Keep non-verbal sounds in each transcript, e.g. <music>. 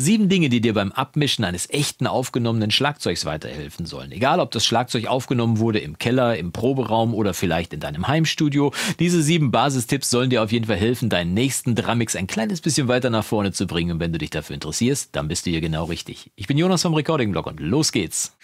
Sieben Dinge, die dir beim Abmischen eines echten aufgenommenen Schlagzeugs weiterhelfen sollen. Egal, ob das Schlagzeug aufgenommen wurde im Keller, im Proberaum oder vielleicht in deinem Heimstudio. Diese sieben Basistipps sollen dir auf jeden Fall helfen, deinen nächsten Drummix ein kleines bisschen weiter nach vorne zu bringen. Und wenn du dich dafür interessierst, dann bist du hier genau richtig. Ich bin Jonas vom Recording Blog und los geht's.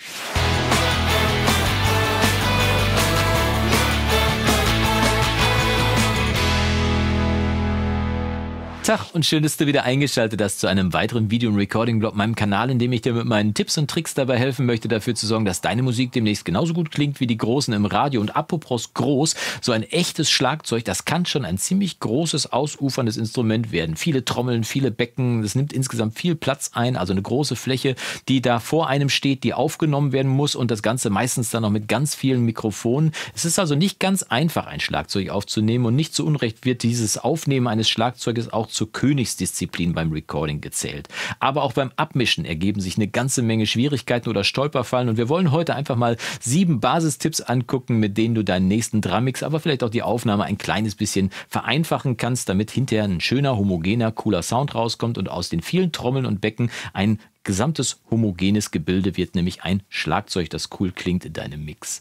Tag und schön, dass du wieder eingeschaltet hast zu einem weiteren Video- und Recording-Blog meinem Kanal, in dem ich dir mit meinen Tipps und Tricks dabei helfen möchte, dafür zu sorgen, dass deine Musik demnächst genauso gut klingt wie die großen im Radio. Und apropos groß, so ein echtes Schlagzeug, das kann schon ein ziemlich großes, ausuferndes Instrument werden. Viele Trommeln, viele Becken, das nimmt insgesamt viel Platz ein, also eine große Fläche, die da vor einem steht, die aufgenommen werden muss und das Ganze meistens dann noch mit ganz vielen Mikrofonen. Es ist also nicht ganz einfach, ein Schlagzeug aufzunehmen und nicht zu Unrecht wird dieses Aufnehmen eines Schlagzeuges auch zur Königsdisziplin beim Recording gezählt. Aber auch beim Abmischen ergeben sich eine ganze Menge Schwierigkeiten oder Stolperfallen und wir wollen heute einfach mal sieben Basistipps angucken, mit denen du deinen nächsten Drummix, aber vielleicht auch die Aufnahme ein kleines bisschen vereinfachen kannst, damit hinterher ein schöner, homogener, cooler Sound rauskommt und aus den vielen Trommeln und Becken ein gesamtes homogenes Gebilde wird nämlich ein Schlagzeug, das cool klingt in deinem Mix.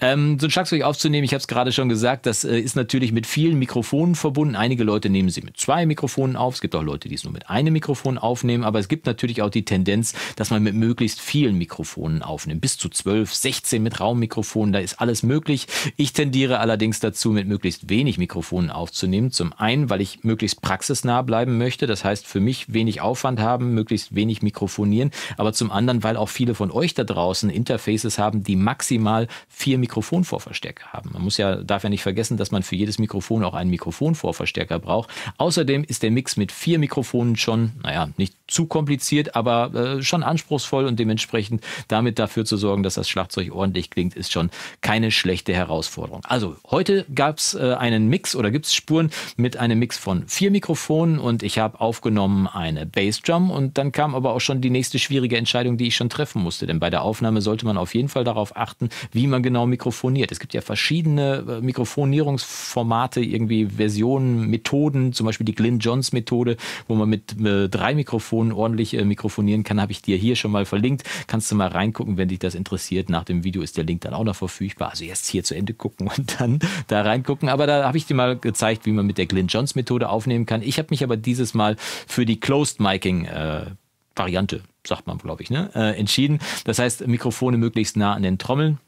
Ähm, so ein Schlagzeug aufzunehmen, ich habe es gerade schon gesagt, das äh, ist natürlich mit vielen Mikrofonen verbunden. Einige Leute nehmen sie mit zwei Mikrofonen auf. Es gibt auch Leute, die es nur mit einem Mikrofon aufnehmen. Aber es gibt natürlich auch die Tendenz, dass man mit möglichst vielen Mikrofonen aufnimmt. Bis zu 12, 16 mit Raummikrofonen. Da ist alles möglich. Ich tendiere allerdings dazu, mit möglichst wenig Mikrofonen aufzunehmen. Zum einen, weil ich möglichst praxisnah bleiben möchte. Das heißt, für mich wenig Aufwand haben, möglichst wenig Mikrofone telefonieren, aber zum anderen, weil auch viele von euch da draußen Interfaces haben, die maximal vier Mikrofonvorverstärker haben. Man muss ja, darf ja nicht vergessen, dass man für jedes Mikrofon auch einen Mikrofonvorverstärker braucht. Außerdem ist der Mix mit vier Mikrofonen schon, naja, nicht zu kompliziert, aber äh, schon anspruchsvoll und dementsprechend damit dafür zu sorgen, dass das Schlagzeug ordentlich klingt, ist schon keine schlechte Herausforderung. Also heute gab es äh, einen Mix oder gibt es Spuren mit einem Mix von vier Mikrofonen und ich habe aufgenommen eine Bassdrum und dann kam aber auch schon die die nächste schwierige Entscheidung, die ich schon treffen musste. Denn bei der Aufnahme sollte man auf jeden Fall darauf achten, wie man genau mikrofoniert. Es gibt ja verschiedene äh, Mikrofonierungsformate, irgendwie Versionen, Methoden, zum Beispiel die Glyn Johns Methode, wo man mit äh, drei Mikrofonen ordentlich äh, mikrofonieren kann, habe ich dir hier schon mal verlinkt. Kannst du mal reingucken, wenn dich das interessiert. Nach dem Video ist der Link dann auch noch verfügbar. Also erst hier zu Ende gucken und <laughs> dann da reingucken. Aber da habe ich dir mal gezeigt, wie man mit der Glyn Johns Methode aufnehmen kann. Ich habe mich aber dieses Mal für die Closed Miking äh, Variante, sagt man, glaube ich, ne? äh, entschieden. Das heißt, Mikrofone möglichst nah an den Trommeln.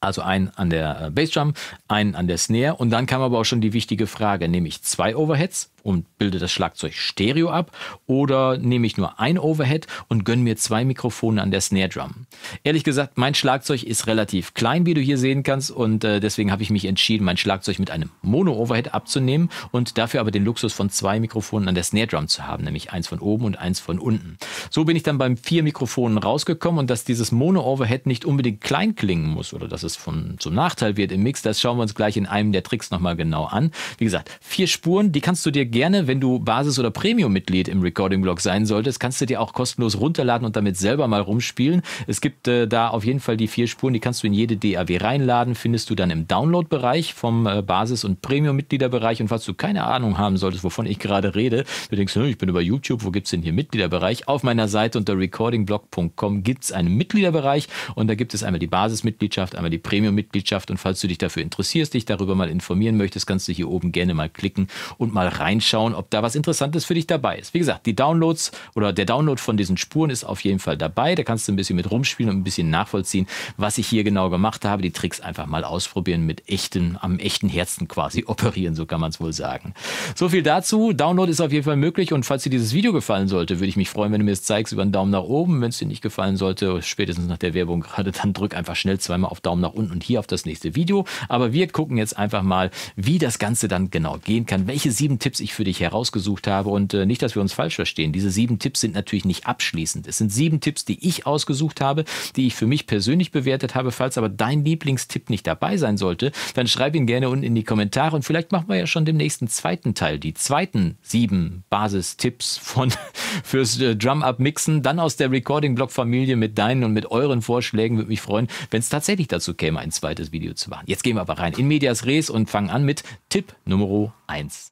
Also einen an der äh, Bassdrum, einen an der Snare und dann kam aber auch schon die wichtige Frage, nämlich zwei Overheads und bilde das Schlagzeug stereo ab oder nehme ich nur ein Overhead und gönne mir zwei Mikrofone an der Snare Drum. Ehrlich gesagt, mein Schlagzeug ist relativ klein, wie du hier sehen kannst und äh, deswegen habe ich mich entschieden, mein Schlagzeug mit einem Mono-Overhead abzunehmen und dafür aber den Luxus von zwei Mikrofonen an der Snare Drum zu haben, nämlich eins von oben und eins von unten. So bin ich dann beim vier Mikrofonen rausgekommen und dass dieses Mono-Overhead nicht unbedingt klein klingen muss oder dass es von, zum Nachteil wird im Mix, das schauen wir uns gleich in einem der Tricks nochmal genau an. Wie gesagt, vier Spuren, die kannst du dir gerne, wenn du Basis- oder Premium-Mitglied im Recording-Blog sein solltest, kannst du dir auch kostenlos runterladen und damit selber mal rumspielen. Es gibt äh, da auf jeden Fall die vier Spuren, die kannst du in jede DAW reinladen, findest du dann im Download-Bereich vom äh, Basis- und Premium-Mitgliederbereich. Und falls du keine Ahnung haben solltest, wovon ich gerade rede, du denkst, hm, ich bin über YouTube, wo gibt es denn hier Mitgliederbereich? Auf meiner Seite unter recordingblog.com gibt es einen Mitgliederbereich und da gibt es einmal die Basismitgliedschaft, einmal die Premium-Mitgliedschaft. Und falls du dich dafür interessierst, dich darüber mal informieren möchtest, kannst du hier oben gerne mal klicken und mal rein reinschauen, ob da was Interessantes für dich dabei ist. Wie gesagt, die Downloads oder der Download von diesen Spuren ist auf jeden Fall dabei. Da kannst du ein bisschen mit rumspielen und ein bisschen nachvollziehen, was ich hier genau gemacht habe. Die Tricks einfach mal ausprobieren mit echten, am echten Herzen quasi <laughs> operieren, so kann man es wohl sagen. So viel dazu. Download ist auf jeden Fall möglich und falls dir dieses Video gefallen sollte, würde ich mich freuen, wenn du mir es zeigst über einen Daumen nach oben. Wenn es dir nicht gefallen sollte, spätestens nach der Werbung gerade, dann drück einfach schnell zweimal auf Daumen nach unten und hier auf das nächste Video. Aber wir gucken jetzt einfach mal, wie das Ganze dann genau gehen kann, welche sieben Tipps ich ich für dich herausgesucht habe. Und äh, nicht, dass wir uns falsch verstehen. Diese sieben Tipps sind natürlich nicht abschließend. Es sind sieben Tipps, die ich ausgesucht habe, die ich für mich persönlich bewertet habe. Falls aber dein Lieblingstipp nicht dabei sein sollte, dann schreib ihn gerne unten in die Kommentare. Und vielleicht machen wir ja schon dem nächsten zweiten Teil die zweiten sieben Basistipps von <laughs> fürs äh, Drum-Up-Mixen. Dann aus der Recording-Blog-Familie mit deinen und mit euren Vorschlägen. Würde mich freuen, wenn es tatsächlich dazu käme, ein zweites Video zu machen. Jetzt gehen wir aber rein in Medias Res und fangen an mit Tipp Nummer 1.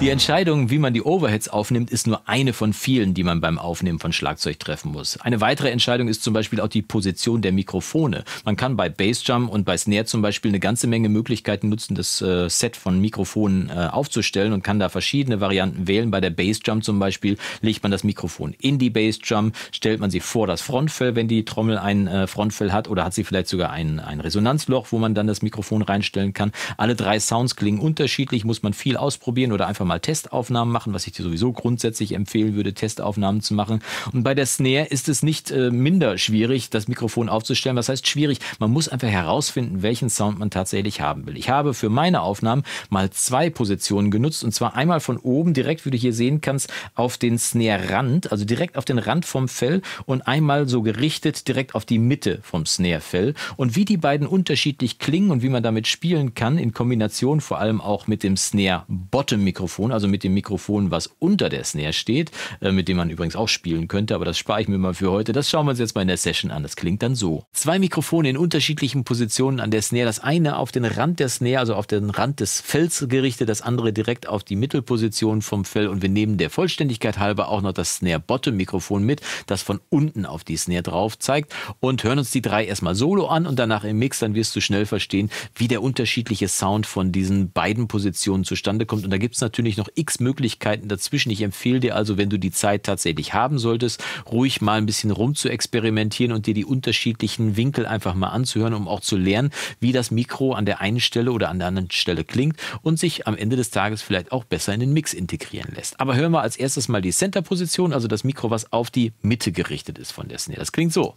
Die Entscheidung, wie man die Overheads aufnimmt, ist nur eine von vielen, die man beim Aufnehmen von Schlagzeug treffen muss. Eine weitere Entscheidung ist zum Beispiel auch die Position der Mikrofone. Man kann bei Bassdrum und bei Snare zum Beispiel eine ganze Menge Möglichkeiten nutzen, das äh, Set von Mikrofonen äh, aufzustellen und kann da verschiedene Varianten wählen. Bei der Bassdrum zum Beispiel legt man das Mikrofon in die Bassdrum, stellt man sie vor das Frontfell, wenn die Trommel ein äh, Frontfell hat, oder hat sie vielleicht sogar ein, ein Resonanzloch, wo man dann das Mikrofon reinstellen kann. Alle drei Sounds klingen unterschiedlich, muss man viel ausprobieren oder einfach mal mal Testaufnahmen machen, was ich dir sowieso grundsätzlich empfehlen würde, Testaufnahmen zu machen. Und bei der Snare ist es nicht äh, minder schwierig, das Mikrofon aufzustellen. Was heißt schwierig? Man muss einfach herausfinden, welchen Sound man tatsächlich haben will. Ich habe für meine Aufnahmen mal zwei Positionen genutzt und zwar einmal von oben direkt, wie du hier sehen kannst, auf den Snare-Rand, also direkt auf den Rand vom Fell und einmal so gerichtet direkt auf die Mitte vom Snare-Fell. Und wie die beiden unterschiedlich klingen und wie man damit spielen kann, in Kombination vor allem auch mit dem Snare-Bottom-Mikrofon, Mikrofon, also mit dem Mikrofon, was unter der Snare steht, äh, mit dem man übrigens auch spielen könnte, aber das spare ich mir mal für heute. Das schauen wir uns jetzt mal in der Session an. Das klingt dann so. Zwei Mikrofone in unterschiedlichen Positionen an der Snare. Das eine auf den Rand der Snare, also auf den Rand des Fells gerichtet, das andere direkt auf die Mittelposition vom Fell und wir nehmen der Vollständigkeit halber auch noch das Snare Bottom Mikrofon mit, das von unten auf die Snare drauf zeigt und hören uns die drei erstmal solo an und danach im Mix, dann wirst du schnell verstehen, wie der unterschiedliche Sound von diesen beiden Positionen zustande kommt und da gibt es natürlich natürlich noch x Möglichkeiten dazwischen. Ich empfehle dir also, wenn du die Zeit tatsächlich haben solltest, ruhig mal ein bisschen rum zu experimentieren und dir die unterschiedlichen Winkel einfach mal anzuhören, um auch zu lernen, wie das Mikro an der einen Stelle oder an der anderen Stelle klingt und sich am Ende des Tages vielleicht auch besser in den Mix integrieren lässt. Aber hören wir als erstes mal die Center-Position, also das Mikro, was auf die Mitte gerichtet ist von der Snare. Das klingt so.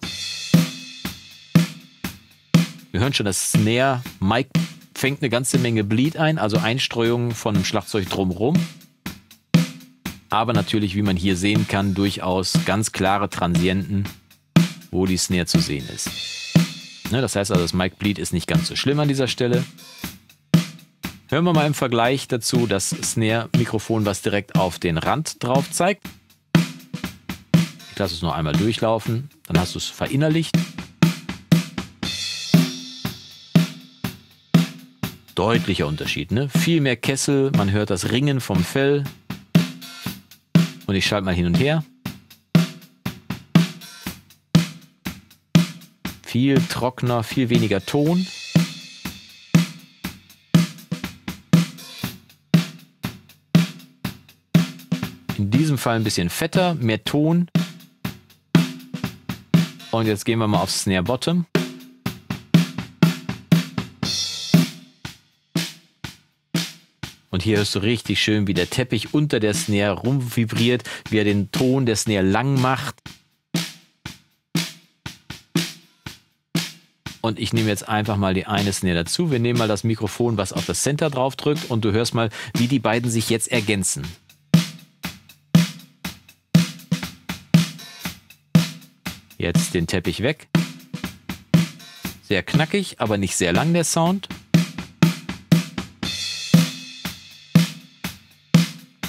Wir hören schon das Snare. Mike fängt eine ganze Menge Bleed ein, also Einstreuungen von einem Schlagzeug drumherum. Aber natürlich, wie man hier sehen kann, durchaus ganz klare Transienten, wo die Snare zu sehen ist. Ne, das heißt also, das Mike Bleed ist nicht ganz so schlimm an dieser Stelle. Hören wir mal im Vergleich dazu das Snare-Mikrofon, was direkt auf den Rand drauf zeigt. Ich lasse es nur einmal durchlaufen, dann hast du es verinnerlicht. deutlicher Unterschied. Ne? Viel mehr Kessel, man hört das Ringen vom Fell. Und ich schalte mal hin und her. Viel trockener, viel weniger Ton. In diesem Fall ein bisschen fetter, mehr Ton. Und jetzt gehen wir mal auf Snare Bottom. hier hörst du richtig schön, wie der Teppich unter der Snare rumvibriert, wie er den Ton der Snare lang macht. Und ich nehme jetzt einfach mal die eine Snare dazu. Wir nehmen mal das Mikrofon, was auf das Center drauf drückt und du hörst mal, wie die beiden sich jetzt ergänzen. Jetzt den Teppich weg. Sehr knackig, aber nicht sehr lang der Sound.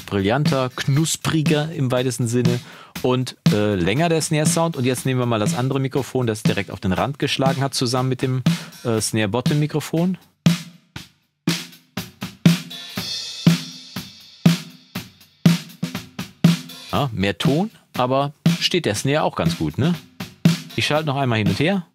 brillanter, knuspriger im weitesten Sinne und äh, länger der Snare-Sound. Und jetzt nehmen wir mal das andere Mikrofon, das direkt auf den Rand geschlagen hat, zusammen mit dem äh, Snare-Bottom-Mikrofon. Ja, mehr Ton, aber steht der Snare auch ganz gut, ne? Ich schalte noch einmal hin und her.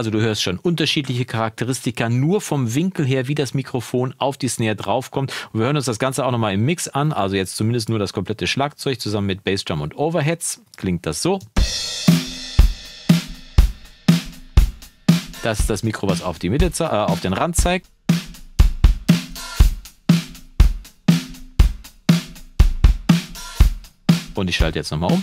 Also du hörst schon unterschiedliche Charakteristika nur vom Winkel her, wie das Mikrofon auf die Snare draufkommt. Und wir hören uns das Ganze auch nochmal im Mix an. Also jetzt zumindest nur das komplette Schlagzeug zusammen mit Bassdrum und Overheads. Klingt das so. Das ist das Mikro, was auf, die Mitte, äh, auf den Rand zeigt. Und ich schalte jetzt nochmal um.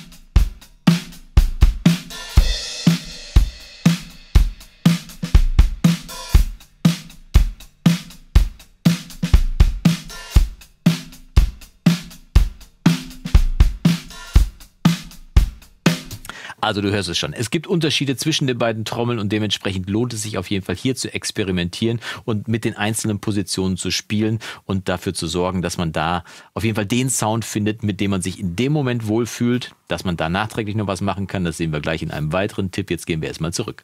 Also du hörst es schon. Es gibt Unterschiede zwischen den beiden Trommeln und dementsprechend lohnt es sich auf jeden Fall hier zu experimentieren und mit den einzelnen Positionen zu spielen und dafür zu sorgen, dass man da auf jeden Fall den Sound findet, mit dem man sich in dem Moment wohlfühlt, dass man da nachträglich noch was machen kann. Das sehen wir gleich in einem weiteren Tipp. Jetzt gehen wir erstmal zurück.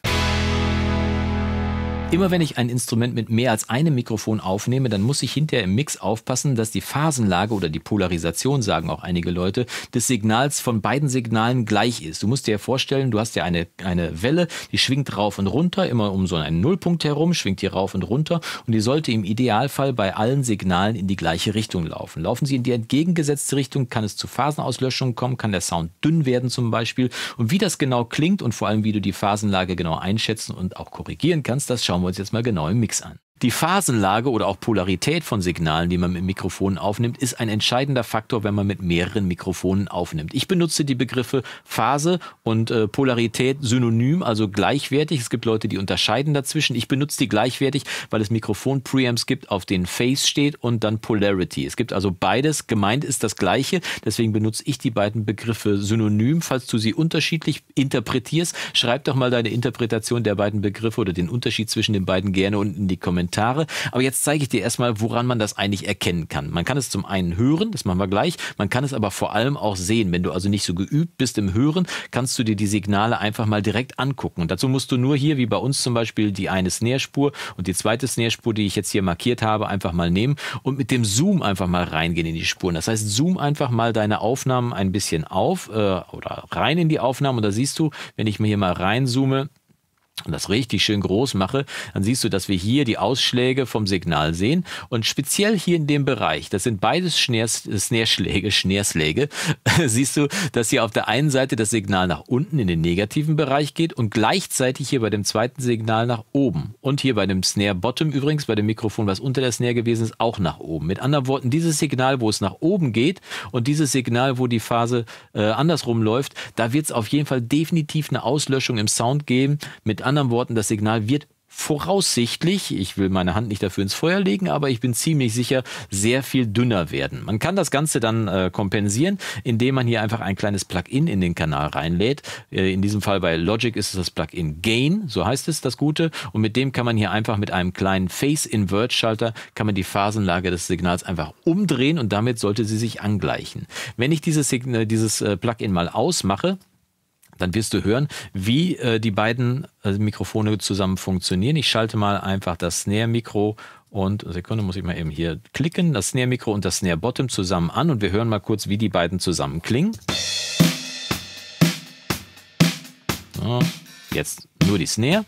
Immer wenn ich ein Instrument mit mehr als einem Mikrofon aufnehme, dann muss ich hinterher im Mix aufpassen, dass die Phasenlage oder die Polarisation, sagen auch einige Leute, des Signals von beiden Signalen gleich ist. Du musst dir vorstellen, du hast ja eine, eine Welle, die schwingt rauf und runter, immer um so einen Nullpunkt herum, schwingt die rauf und runter und die sollte im Idealfall bei allen Signalen in die gleiche Richtung laufen. Laufen sie in die entgegengesetzte Richtung, kann es zu Phasenauslöschungen kommen, kann der Sound dünn werden zum Beispiel. Und wie das genau klingt und vor allem, wie du die Phasenlage genau einschätzen und auch korrigieren kannst, das schaut schauen wir uns jetzt mal genau im Mix an. Die Phasenlage oder auch Polarität von Signalen, die man mit Mikrofonen aufnimmt, ist ein entscheidender Faktor, wenn man mit mehreren Mikrofonen aufnimmt. Ich benutze die Begriffe Phase und äh, Polarität synonym, also gleichwertig. Es gibt Leute, die unterscheiden dazwischen. Ich benutze die gleichwertig, weil es Mikrofon-Preamps gibt, auf denen Phase steht und dann Polarity. Es gibt also beides. Gemeint ist das Gleiche. Deswegen benutze ich die beiden Begriffe synonym. Falls du sie unterschiedlich interpretierst, schreib doch mal deine Interpretation der beiden Begriffe oder den Unterschied zwischen den beiden gerne unten in die Kommentare. Kommentare. Aber jetzt zeige ich dir erstmal, woran man das eigentlich erkennen kann. Man kann es zum einen hören, das machen wir gleich. Man kann es aber vor allem auch sehen. Wenn du also nicht so geübt bist im Hören, kannst du dir die Signale einfach mal direkt angucken. Und dazu musst du nur hier, wie bei uns zum Beispiel, die eine Snare-Spur und die zweite Snare-Spur, die ich jetzt hier markiert habe, einfach mal nehmen und mit dem Zoom einfach mal reingehen in die Spuren. Das heißt, zoom einfach mal deine Aufnahmen ein bisschen auf äh, oder rein in die Aufnahmen und da siehst du, wenn ich mir hier mal reinzoome, und das richtig schön groß mache, dann siehst du, dass wir hier die Ausschläge vom Signal sehen. Und speziell hier in dem Bereich, das sind beides Snare-Schläge, Schneerschläge, <laughs> siehst du, dass hier auf der einen Seite das Signal nach unten in den negativen Bereich geht und gleichzeitig hier bei dem zweiten Signal nach oben. Und hier bei dem Snare-Bottom übrigens, bei dem Mikrofon, was unter der Snare gewesen ist, auch nach oben. Mit anderen Worten, dieses Signal, wo es nach oben geht und dieses Signal, wo die Phase äh, andersrum läuft, da wird es auf jeden Fall definitiv eine Auslöschung im Sound geben mit anderen Worten, das Signal wird voraussichtlich, ich will meine Hand nicht dafür ins Feuer legen, aber ich bin ziemlich sicher, sehr viel dünner werden. Man kann das Ganze dann äh, kompensieren, indem man hier einfach ein kleines Plugin in den Kanal reinlädt. Äh, in diesem Fall bei Logic ist es das Plugin Gain, so heißt es das Gute. Und mit dem kann man hier einfach mit einem kleinen face invert schalter kann man die Phasenlage des Signals einfach umdrehen und damit sollte sie sich angleichen. Wenn ich dieses, Sign äh, dieses äh, Plugin mal ausmache, dann wirst du hören, wie äh, die beiden äh, Mikrofone zusammen funktionieren. Ich schalte mal einfach das Snare-Mikro und Sekunde muss ich mal eben hier klicken, das Snare-Mikro und das Snare-Bottom zusammen an und wir hören mal kurz, wie die beiden zusammen klingen. So, jetzt nur die Snare.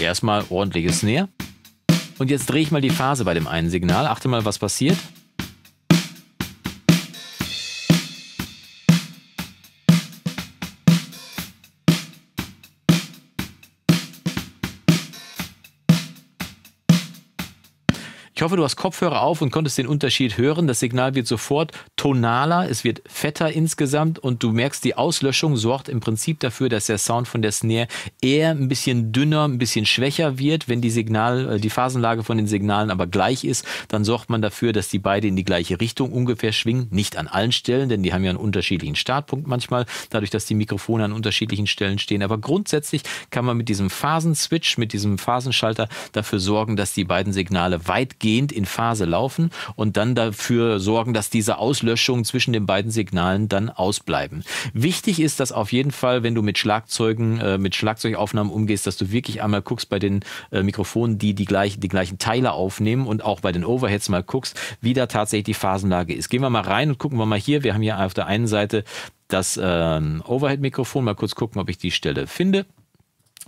Erstmal ordentliches Snare. Und jetzt drehe ich mal die Phase bei dem einen Signal. Achte mal, was passiert. Ich hoffe, du hast Kopfhörer auf und konntest den Unterschied hören. Das Signal wird sofort tonaler, es wird fetter insgesamt und du merkst, die Auslöschung sorgt im Prinzip dafür, dass der Sound von der Snare eher ein bisschen dünner, ein bisschen schwächer wird. Wenn die Signal, äh, die Phasenlage von den Signalen aber gleich ist, dann sorgt man dafür, dass die beide in die gleiche Richtung ungefähr schwingen. Nicht an allen Stellen, denn die haben ja einen unterschiedlichen Startpunkt manchmal, dadurch, dass die Mikrofone an unterschiedlichen Stellen stehen. Aber grundsätzlich kann man mit diesem Phasenswitch, mit diesem Phasenschalter dafür sorgen, dass die beiden Signale weitgehend durchgehend in Phase laufen und dann dafür sorgen, dass diese Auslöschungen zwischen den beiden Signalen dann ausbleiben. Wichtig ist, dass auf jeden Fall, wenn du mit Schlagzeugen, äh, mit Schlagzeugaufnahmen umgehst, dass du wirklich einmal guckst bei den äh, Mikrofonen, die die, gleich, die gleichen Teile aufnehmen und auch bei den Overheads mal guckst, wie da tatsächlich die Phasenlage ist. Gehen wir mal rein und gucken wir mal hier. Wir haben hier auf der einen Seite das äh, Overhead-Mikrofon. Mal kurz gucken, ob ich die Stelle finde.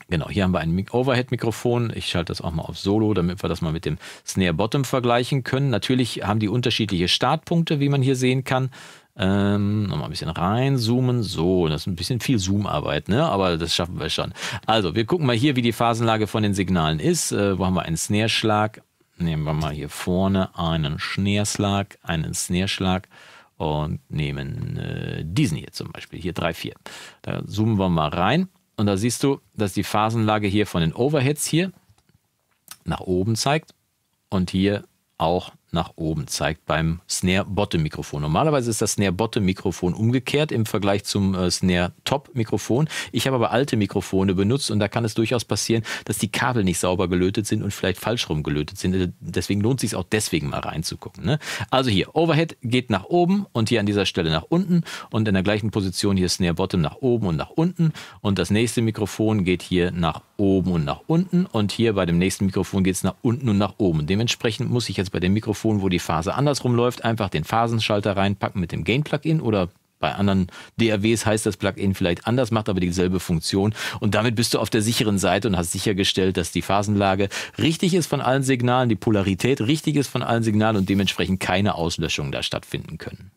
Genau, hier haben wir ein Overhead-Mikrofon. Ich schalte das auch mal auf Solo, damit wir das mal mit dem Snare Bottom vergleichen können. Natürlich haben die unterschiedliche Startpunkte, wie man hier sehen kann. Ähm, nochmal ein bisschen reinzoomen. So, das ist ein bisschen viel Zoomarbeit, ne? aber das schaffen wir schon. Also, wir gucken mal hier, wie die Phasenlage von den Signalen ist. Äh, wo haben wir einen Snare-Schlag? Nehmen wir mal hier vorne einen Snare-Schlag, einen Snare-Schlag und nehmen äh, diesen hier zum Beispiel, hier 3, 4. Da zoomen wir mal rein. Und da siehst du, dass die Phasenlage hier von den Overheads hier nach oben zeigt und hier auch nach oben zeigt beim Snare-Bottom-Mikrofon. Normalerweise ist das Snare-Bottom-Mikrofon umgekehrt im Vergleich zum äh, Snare-Top-Mikrofon. Ich habe aber alte Mikrofone benutzt und da kann es durchaus passieren, dass die Kabel nicht sauber gelötet sind und vielleicht falsch rum gelötet sind. Äh, deswegen lohnt es sich auch deswegen mal reinzugucken. Ne? Also hier, Overhead geht nach oben und hier an dieser Stelle nach unten und in der gleichen Position hier Snare-Bottom nach oben und nach unten und das nächste Mikrofon geht hier nach oben und nach unten und hier bei dem nächsten Mikrofon geht es nach unten und nach oben. Dementsprechend muss ich jetzt bei dem Mikrofon Telefon, wo die Phase andersrum läuft, einfach den Phasenschalter reinpacken mit dem Gain-Plugin oder bei anderen DAWs heißt das Plugin vielleicht anders, macht aber dieselbe Funktion. Und damit bist du auf der sicheren Seite und hast sichergestellt, dass die Phasenlage richtig ist von allen Signalen, die Polarität richtig ist von allen Signalen und dementsprechend keine Auslöschungen da stattfinden können.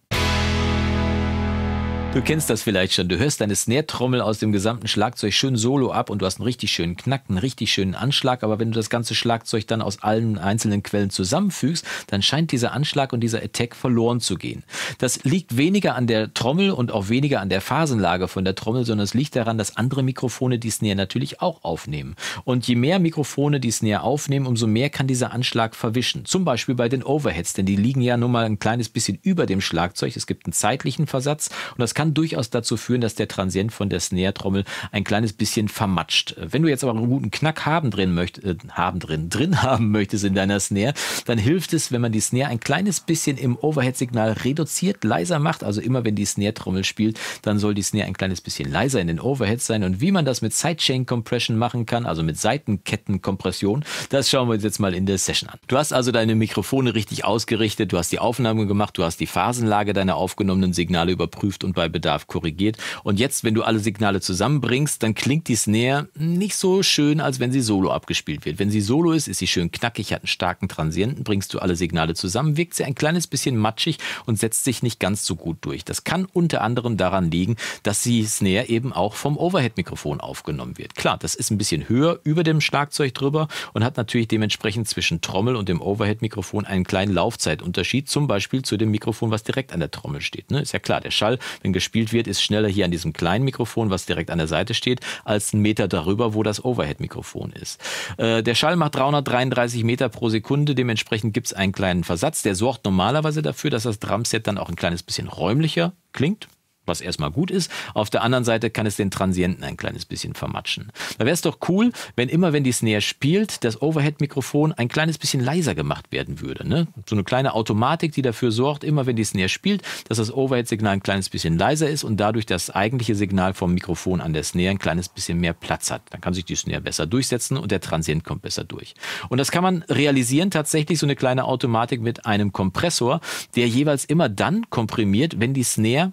Du kennst das vielleicht schon. Du hörst deine Snare-Trommel aus dem gesamten Schlagzeug schön solo ab und du hast einen richtig schönen Knack, einen richtig schönen Anschlag. Aber wenn du das ganze Schlagzeug dann aus allen einzelnen Quellen zusammenfügst, dann scheint dieser Anschlag und dieser Attack verloren zu gehen. Das liegt weniger an der Trommel und auch weniger an der Phasenlage von der Trommel, sondern es liegt daran, dass andere Mikrofone die Snare natürlich auch aufnehmen. Und je mehr Mikrofone die Snare aufnehmen, umso mehr kann dieser Anschlag verwischen. Zum Beispiel bei den Overheads, denn die liegen ja nun mal ein kleines bisschen über dem Schlagzeug. Es gibt einen zeitlichen Versatz und das kann durchaus dazu führen, dass der Transient von der Snare-Trommel ein kleines bisschen vermatscht. Wenn du jetzt aber einen guten Knack haben drin, möcht, äh, haben drin, <laughs> drin haben möchtest in deiner Snare, dann hilft es, wenn man die Snare ein kleines bisschen im Overhead-Signal reduziert, leiser macht. Also immer wenn die Snare-Trommel spielt, dann soll die Snare ein kleines bisschen leiser in den Overheads sein. Und wie man das mit Sidechain-Compression machen kann, also mit Seitenkettenkompression, das schauen wir uns jetzt mal in der Session an. Du hast also deine Mikrofone richtig ausgerichtet, du hast die Aufnahme gemacht, du hast die Phasenlage deiner aufgenommenen Signale überprüft und bei bei Bedarf korrigiert. Und jetzt, wenn du alle Signale zusammenbringst, dann klingt die Snare nicht so schön, als wenn sie solo abgespielt wird. Wenn sie solo ist, ist sie schön knackig, hat einen starken Transienten, bringst du alle Signale zusammen, wirkt sie ein kleines bisschen matschig und setzt sich nicht ganz so gut durch. Das kann unter anderem daran liegen, dass die Snare eben auch vom Overhead-Mikrofon aufgenommen wird. Klar, das ist ein bisschen höher über dem Schlagzeug drüber und hat natürlich dementsprechend zwischen Trommel und dem Overhead-Mikrofon einen kleinen Laufzeitunterschied, zum Beispiel zu dem Mikrofon, was direkt an der Trommel steht. Ne? Ist ja klar, der Schall, wenn gespielt wird, ist schneller hier an diesem kleinen Mikrofon, was direkt an der Seite steht, als einen Meter darüber, wo das Overhead-Mikrofon ist. Äh, der Schall macht 333 Meter pro Sekunde, dementsprechend gibt es einen kleinen Versatz. Der sorgt normalerweise dafür, dass das Drumset dann auch ein kleines bisschen räumlicher klingt was erstmal gut ist. Auf der anderen Seite kann es den Transienten ein kleines bisschen vermatschen. Da wäre es doch cool, wenn immer, wenn die Snare spielt, das Overhead-Mikrofon ein kleines bisschen leiser gemacht werden würde. Ne? So eine kleine Automatik, die dafür sorgt, immer wenn die Snare spielt, dass das Overhead-Signal ein kleines bisschen leiser ist und dadurch das eigentliche Signal vom Mikrofon an der Snare ein kleines bisschen mehr Platz hat. Dann kann sich die Snare besser durchsetzen und der Transient kommt besser durch. Und das kann man realisieren, tatsächlich so eine kleine Automatik mit einem Kompressor, der jeweils immer dann komprimiert, wenn die Snare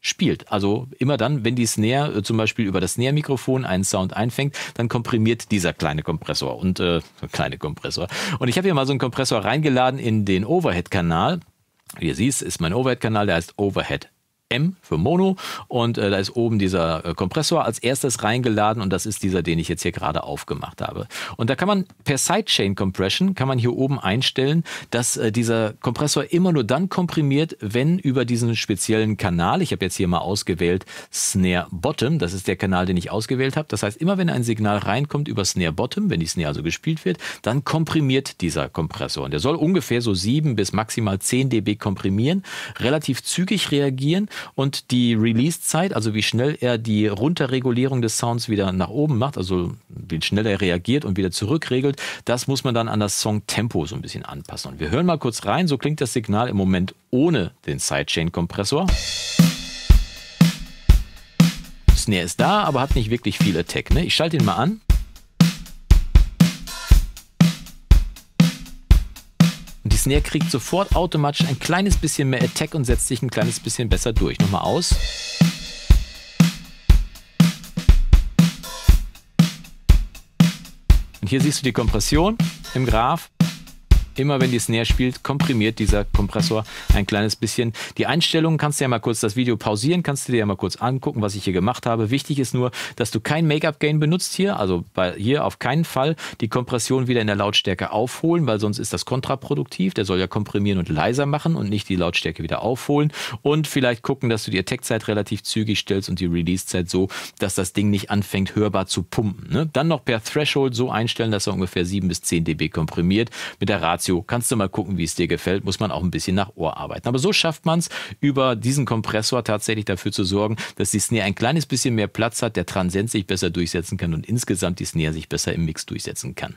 spielt. Also immer dann, wenn die Snare äh, zum Beispiel über das Snare-Mikrofon einen Sound einfängt, dann komprimiert dieser kleine Kompressor und äh, kleine Kompressor. Und ich habe hier mal so einen Kompressor reingeladen in den Overhead-Kanal. Wie ihr siehst, ist mein Overhead-Kanal, der heißt Overhead M für Mono und äh, da ist oben dieser äh, Kompressor als erstes reingeladen und das ist dieser, den ich jetzt hier gerade aufgemacht habe. Und da kann man per Sidechain Compression, kann man hier oben einstellen, dass äh, dieser Kompressor immer nur dann komprimiert, wenn über diesen speziellen Kanal, ich habe jetzt hier mal ausgewählt Snare Bottom, das ist der Kanal, den ich ausgewählt habe. Das heißt, immer wenn ein Signal reinkommt über Snare Bottom, wenn die Snare also gespielt wird, dann komprimiert dieser Kompressor und der soll ungefähr so 7 bis maximal 10 dB komprimieren, relativ zügig reagieren und die Release-Zeit, also wie schnell er die Runterregulierung des Sounds wieder nach oben macht, also wie schnell er reagiert und wieder zurückregelt, das muss man dann an das Song-Tempo so ein bisschen anpassen. Und wir hören mal kurz rein, so klingt das Signal im Moment ohne den Sidechain-Kompressor. Snare ist da, aber hat nicht wirklich viel Attack. Ne? Ich schalte ihn mal an. Und die Snare kriegt sofort automatisch ein kleines bisschen mehr Attack und setzt sich ein kleines bisschen besser durch. Nochmal aus. Und hier siehst du die Kompression im Graph. Immer wenn die Snare spielt, komprimiert dieser Kompressor ein kleines bisschen. Die Einstellungen kannst du ja mal kurz das Video pausieren, kannst du dir ja mal kurz angucken, was ich hier gemacht habe. Wichtig ist nur, dass du kein Make-up-Gain benutzt hier, also bei, hier auf keinen Fall die Kompression wieder in der Lautstärke aufholen, weil sonst ist das kontraproduktiv. Der soll ja komprimieren und leiser machen und nicht die Lautstärke wieder aufholen. Und vielleicht gucken, dass du die Attack-Zeit relativ zügig stellst und die Release-Zeit so, dass das Ding nicht anfängt, hörbar zu pumpen. Ne? Dann noch per Threshold so einstellen, dass er ungefähr 7 bis 10 dB komprimiert mit der Ratio Ratio. Kannst du mal gucken, wie es dir gefällt. Muss man auch ein bisschen nach Ohr arbeiten. Aber so schafft man es, über diesen Kompressor tatsächlich dafür zu sorgen, dass die Snare ein kleines bisschen mehr Platz hat, der Transient sich besser durchsetzen kann und insgesamt die Snare sich besser im Mix durchsetzen kann.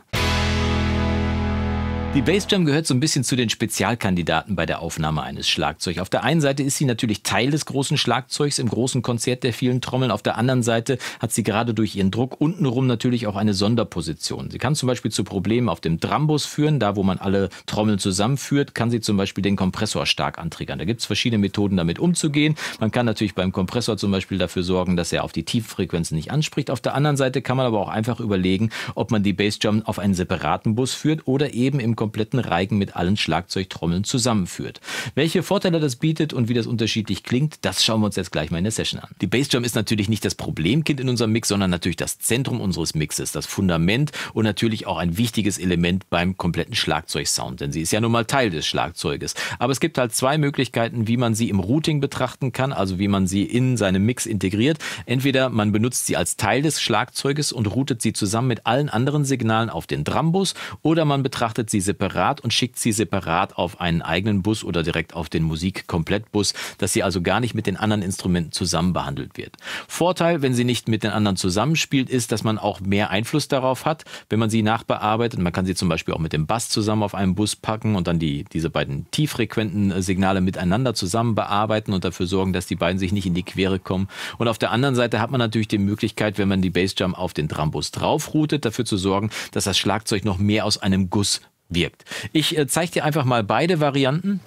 Die Bassdrum gehört so ein bisschen zu den Spezialkandidaten bei der Aufnahme eines Schlagzeugs. Auf der einen Seite ist sie natürlich Teil des großen Schlagzeugs im großen Konzert der vielen Trommeln. Auf der anderen Seite hat sie gerade durch ihren Druck untenrum natürlich auch eine Sonderposition. Sie kann zum Beispiel zu Problemen auf dem Drambus führen. Da, wo man alle Trommeln zusammenführt, kann sie zum Beispiel den Kompressor stark antriggern. Da gibt es verschiedene Methoden, damit umzugehen. Man kann natürlich beim Kompressor zum Beispiel dafür sorgen, dass er auf die Tieffrequenzen nicht anspricht. Auf der anderen Seite kann man aber auch einfach überlegen, ob man die Bassdrum auf einen separaten Bus führt oder eben im kompletten Reigen mit allen Schlagzeugtrommeln zusammenführt. Welche Vorteile das bietet und wie das unterschiedlich klingt, das schauen wir uns jetzt gleich mal in der Session an. Die Bassdrum ist natürlich nicht das Problemkind in unserem Mix, sondern natürlich das Zentrum unseres Mixes, das Fundament und natürlich auch ein wichtiges Element beim kompletten Schlagzeugsound, denn sie ist ja nun mal Teil des Schlagzeuges. Aber es gibt halt zwei Möglichkeiten, wie man sie im Routing betrachten kann, also wie man sie in seinem Mix integriert. Entweder man benutzt sie als Teil des Schlagzeuges und routet sie zusammen mit allen anderen Signalen auf den Drumbus oder man betrachtet sie separat und schickt sie separat auf einen eigenen Bus oder direkt auf den Musikkomplettbus, dass sie also gar nicht mit den anderen Instrumenten zusammen behandelt wird. Vorteil, wenn sie nicht mit den anderen zusammenspielt, ist, dass man auch mehr Einfluss darauf hat, wenn man sie nachbearbeitet. Man kann sie zum Beispiel auch mit dem Bass zusammen auf einen Bus packen und dann die, diese beiden tieffrequenten äh, Signale miteinander zusammen bearbeiten und dafür sorgen, dass die beiden sich nicht in die Quere kommen. Und auf der anderen Seite hat man natürlich die Möglichkeit, wenn man die Bassdrum auf den Drumbus draufroutet, dafür zu sorgen, dass das Schlagzeug noch mehr aus einem Guss wirkt. Ich äh, zeige dir einfach mal beide Varianten.